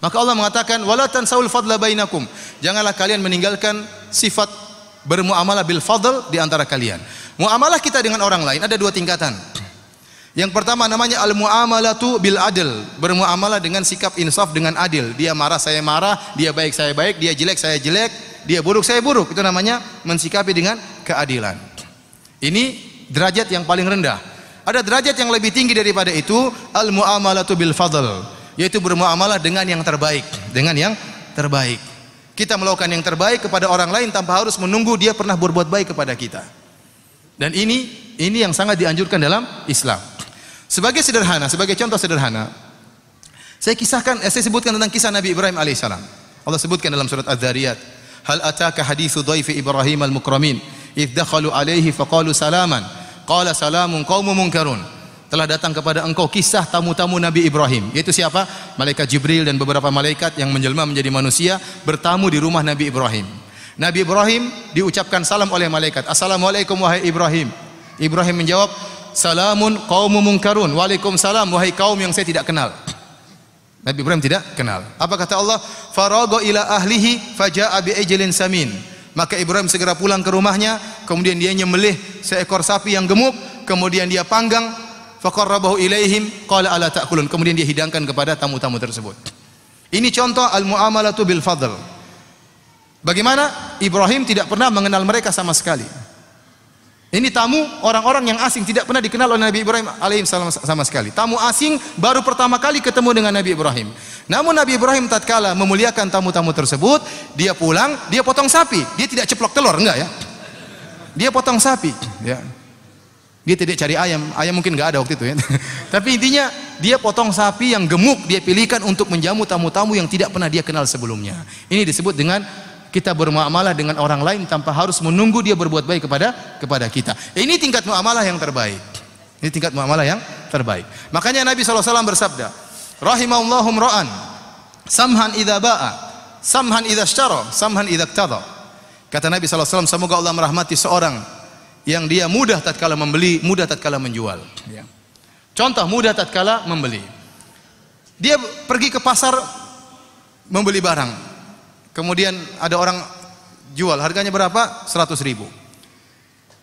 Maka Allah mengatakan wala tansaul fadla bainakum. Janganlah kalian meninggalkan sifat bermuamalah bil fadl di antara kalian. Muamalah kita dengan orang lain ada dua tingkatan. Yang pertama namanya al muamalatu bil adil, bermuamalah dengan sikap insaf dengan adil. Dia marah saya marah, dia baik saya baik, dia jelek saya jelek, dia buruk saya buruk. Itu namanya mensikapi dengan keadilan. Ini derajat yang paling rendah. Ada derajat yang lebih tinggi daripada itu al muamalatu bil fadl yaitu bermuamalah dengan yang terbaik, dengan yang terbaik. Kita melakukan yang terbaik kepada orang lain tanpa harus menunggu dia pernah berbuat baik kepada kita. Dan ini ini yang sangat dianjurkan dalam Islam. Sebagai sederhana, sebagai contoh sederhana, saya kisahkan, eh, saya sebutkan tentang kisah Nabi Ibrahim alaihissalam. Allah sebutkan dalam surat Az-Zariyat, "Hal ataka hadithu dhaifi Ibrahim al-mukramin, idh dakhalu alaihi faqalu salaman, qala salamun qaumun munkarun." telah datang kepada engkau kisah tamu-tamu Nabi Ibrahim. Yaitu siapa? Malaikat Jibril dan beberapa malaikat yang menjelma menjadi manusia bertamu di rumah Nabi Ibrahim. Nabi Ibrahim diucapkan salam oleh malaikat. Assalamualaikum wahai Ibrahim. Ibrahim menjawab, "Salamun qaumun mungkarun. Waalaikumsalam wahai kaum yang saya tidak kenal. Nabi Ibrahim tidak kenal. Apa kata Allah? Farago ila ahlihi faja'a bi samin. Maka Ibrahim segera pulang ke rumahnya, kemudian dia nyemelih seekor sapi yang gemuk, kemudian dia panggang, faqarrabahu ilaihim qala ala ta'kulun. Kemudian dia hidangkan kepada tamu-tamu tersebut. Ini contoh al-muamalatu bil fadl. Bagaimana Ibrahim tidak pernah mengenal mereka sama sekali. Ini tamu orang-orang yang asing tidak pernah dikenal oleh Nabi Ibrahim alaihissalam sama sekali. Tamu asing baru pertama kali ketemu dengan Nabi Ibrahim. Namun Nabi Ibrahim tatkala memuliakan tamu-tamu tersebut, dia pulang, dia potong sapi. Dia tidak ceplok telur, enggak ya. Dia potong sapi, ya. Dia tidak cari ayam, ayam mungkin nggak ada waktu itu ya. Tapi intinya dia potong sapi yang gemuk dia pilihkan untuk menjamu tamu-tamu yang tidak pernah dia kenal sebelumnya. Ini disebut dengan kita bermuamalah dengan orang lain tanpa harus menunggu dia berbuat baik kepada kepada kita. Ini tingkat muamalah yang terbaik. Ini tingkat muamalah yang terbaik. Makanya Nabi SAW bersabda, Rahimahullahum Roan, samhan idha ba'a, samhan idha syara, samhan idha ktada. Kata Nabi SAW, semoga Allah merahmati seorang yang dia mudah tatkala membeli, mudah tatkala menjual. Ya. Contoh mudah tatkala membeli. Dia pergi ke pasar membeli barang. Kemudian ada orang jual, harganya berapa? 100 ribu.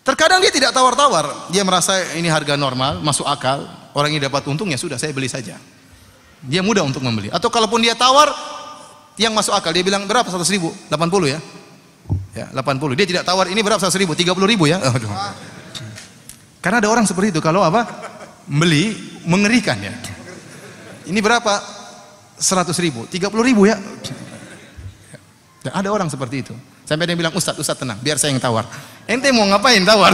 Terkadang dia tidak tawar-tawar, dia merasa ini harga normal, masuk akal, orang ini dapat untung ya sudah saya beli saja. Dia mudah untuk membeli. Atau kalaupun dia tawar, yang masuk akal dia bilang berapa 100 ribu? 80 ya. Ya, 80. Dia tidak tawar ini berapa 1000, 30000 ya. Oh, aduh. Karena ada orang seperti itu kalau apa? Beli mengerikan ya. Ini berapa? 100000, 30000 ya. ya. ada orang seperti itu. Sampai dia bilang, Ustadz, Ustadz tenang, biar saya yang tawar. Ente mau ngapain tawar?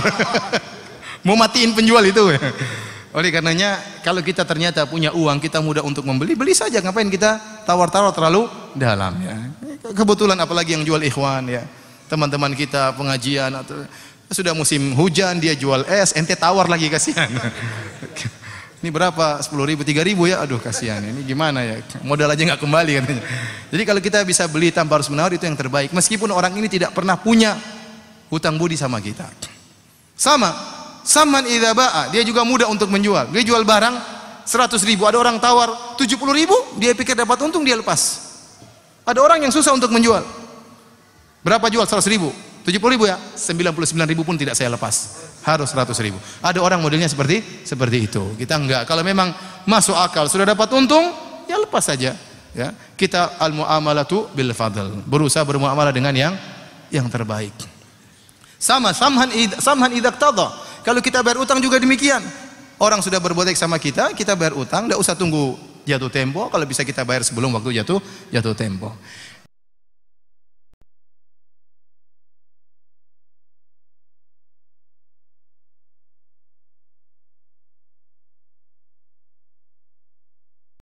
mau matiin penjual itu. Oleh karenanya, kalau kita ternyata punya uang, kita mudah untuk membeli, beli saja. Ngapain kita tawar-tawar terlalu dalam ya. Kebetulan apalagi yang jual ikhwan ya teman-teman kita pengajian atau sudah musim hujan dia jual es ente tawar lagi kasihan ini berapa 10 ribu 3 ribu ya aduh kasihan ini gimana ya modal aja nggak kembali katanya jadi kalau kita bisa beli tanpa harus menawar itu yang terbaik meskipun orang ini tidak pernah punya hutang budi sama kita sama saman idaba'a dia juga mudah untuk menjual dia jual barang 100 ribu ada orang tawar 70 ribu dia pikir dapat untung dia lepas ada orang yang susah untuk menjual Berapa jual 100 ribu? 70 ribu ya? 99 ribu pun tidak saya lepas. Harus 100 ribu. Ada orang modelnya seperti seperti itu. Kita enggak. Kalau memang masuk akal, sudah dapat untung, ya lepas saja. Ya. Kita al-mu'amalatu bil fadl. Berusaha bermuamalah dengan yang yang terbaik. Sama samhan id, samhan idak toh Kalau kita bayar utang juga demikian. Orang sudah berbuat baik sama kita, kita bayar utang, tidak usah tunggu jatuh tempo. Kalau bisa kita bayar sebelum waktu jatuh jatuh tempo.